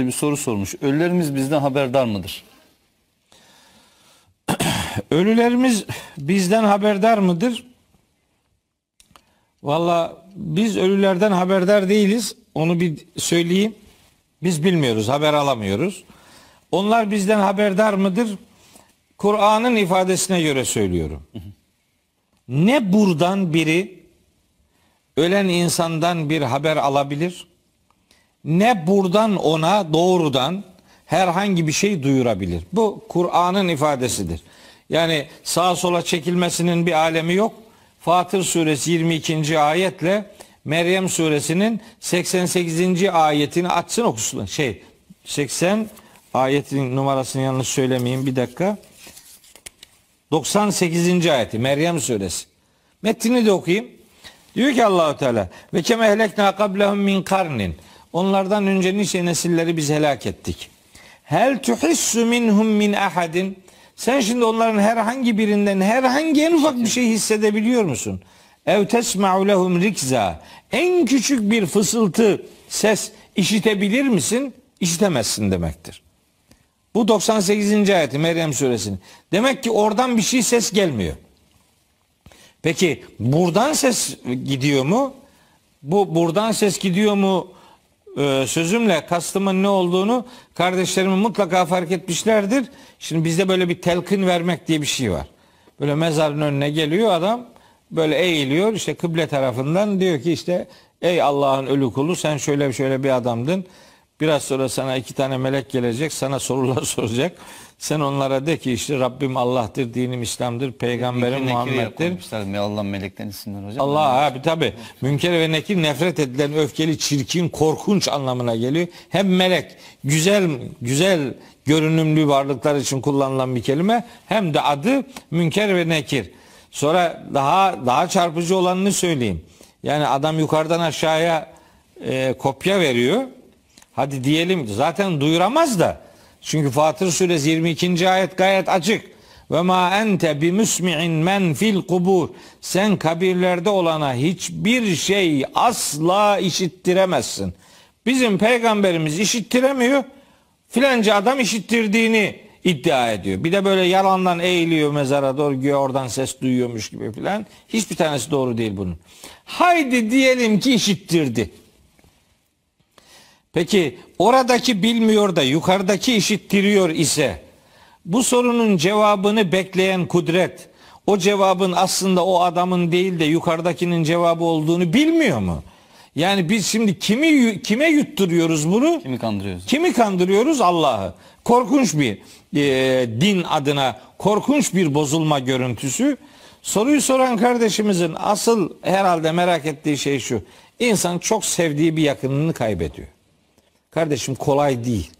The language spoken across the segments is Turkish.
bir soru sormuş. Ölülerimiz bizden haberdar mıdır? Ölülerimiz bizden haberdar mıdır? Valla biz ölülerden haberdar değiliz. Onu bir söyleyeyim. Biz bilmiyoruz, haber alamıyoruz. Onlar bizden haberdar mıdır? Kur'an'ın ifadesine göre söylüyorum. Ne buradan biri ölen insandan bir haber alabilir? ne buradan ona doğrudan herhangi bir şey duyurabilir. Bu Kur'an'ın ifadesidir. Yani sağa sola çekilmesinin bir alemi yok. Fatır suresi 22. ayetle Meryem suresinin 88. ayetini açsın okusun. Şey 80 ayetin numarasını yanlış söylemeyeyim bir dakika. 98. ayeti Meryem suresi. Metnini de okuyayım. Diyor ki Allahu Teala ve keme ehlekna kablehum min karnin. Onlardan önce nice nesilleri biz helak ettik. Hel tuhissu minhum min ahadin. Sen şimdi onların herhangi birinden herhangi en ufak bir şey hissedebiliyor musun? Ev tesma'u lehum rikza. En küçük bir fısıltı ses işitebilir misin? İşitemezsin demektir. Bu 98. ayeti Meryem suresinin. Demek ki oradan bir şey ses gelmiyor. Peki buradan ses gidiyor mu? Bu buradan ses gidiyor mu? Ee, sözümle kastımın ne olduğunu kardeşlerim mutlaka fark etmişlerdir. Şimdi bizde böyle bir telkin vermek diye bir şey var. Böyle mezarın önüne geliyor adam böyle eğiliyor işte kıble tarafından diyor ki işte ey Allah'ın ölü kulu sen şöyle şöyle bir adamdın. Biraz sonra sana iki tane melek gelecek, sana sorular soracak. Sen onlara de ki işte Rabbim Allah'tır, dinim İslam'dır, peygamberim Münker Muhammed'dir. Ya Allah melekten isimler hocam. Allah abi tabi. Münker ve nekir nefret edilen öfkeli, çirkin, korkunç anlamına geliyor. Hem melek güzel güzel görünümlü varlıklar için kullanılan bir kelime hem de adı münker ve nekir. Sonra daha daha çarpıcı olanını söyleyeyim. Yani adam yukarıdan aşağıya e, kopya veriyor hadi diyelim zaten duyuramaz da. Çünkü Fatır suresi 22. ayet gayet açık. Ve ma ente bi müsmi'in men fil kubur. Sen kabirlerde olana hiçbir şey asla işittiremezsin. Bizim peygamberimiz işittiremiyor. Filanca adam işittirdiğini iddia ediyor. Bir de böyle yalandan eğiliyor mezara doğru güya oradan ses duyuyormuş gibi filan. Hiçbir tanesi doğru değil bunun. Haydi diyelim ki işittirdi. Peki oradaki bilmiyor da yukarıdaki işittiriyor ise bu sorunun cevabını bekleyen kudret o cevabın aslında o adamın değil de yukarıdakinin cevabı olduğunu bilmiyor mu? Yani biz şimdi kimi kime yutturuyoruz bunu? Kimi kandırıyoruz? Kimi kandırıyoruz? Allah'ı. Korkunç bir e, din adına korkunç bir bozulma görüntüsü. Soruyu soran kardeşimizin asıl herhalde merak ettiği şey şu. İnsan çok sevdiği bir yakınını kaybediyor. Kardeşim kolay değil.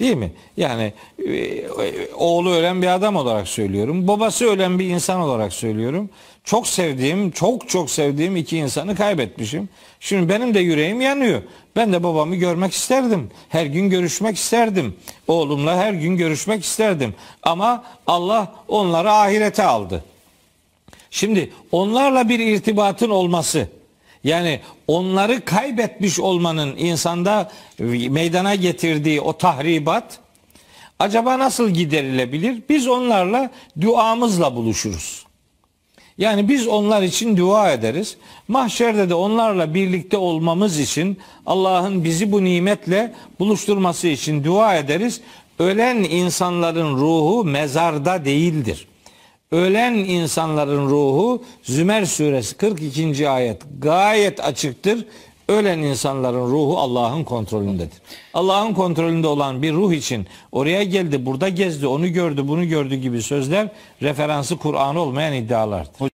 Değil mi? Yani e, oğlu ölen bir adam olarak söylüyorum. Babası ölen bir insan olarak söylüyorum. Çok sevdiğim, çok çok sevdiğim iki insanı kaybetmişim. Şimdi benim de yüreğim yanıyor. Ben de babamı görmek isterdim. Her gün görüşmek isterdim. Oğlumla her gün görüşmek isterdim. Ama Allah onları ahirete aldı. Şimdi onlarla bir irtibatın olması yani onları kaybetmiş olmanın insanda meydana getirdiği o tahribat acaba nasıl giderilebilir? Biz onlarla duamızla buluşuruz. Yani biz onlar için dua ederiz. Mahşerde de onlarla birlikte olmamız için Allah'ın bizi bu nimetle buluşturması için dua ederiz. Ölen insanların ruhu mezarda değildir ölen insanların ruhu Zümer suresi 42. ayet gayet açıktır. Ölen insanların ruhu Allah'ın kontrolündedir. Allah'ın kontrolünde olan bir ruh için oraya geldi, burada gezdi, onu gördü, bunu gördü gibi sözler referansı Kur'an olmayan iddialardır.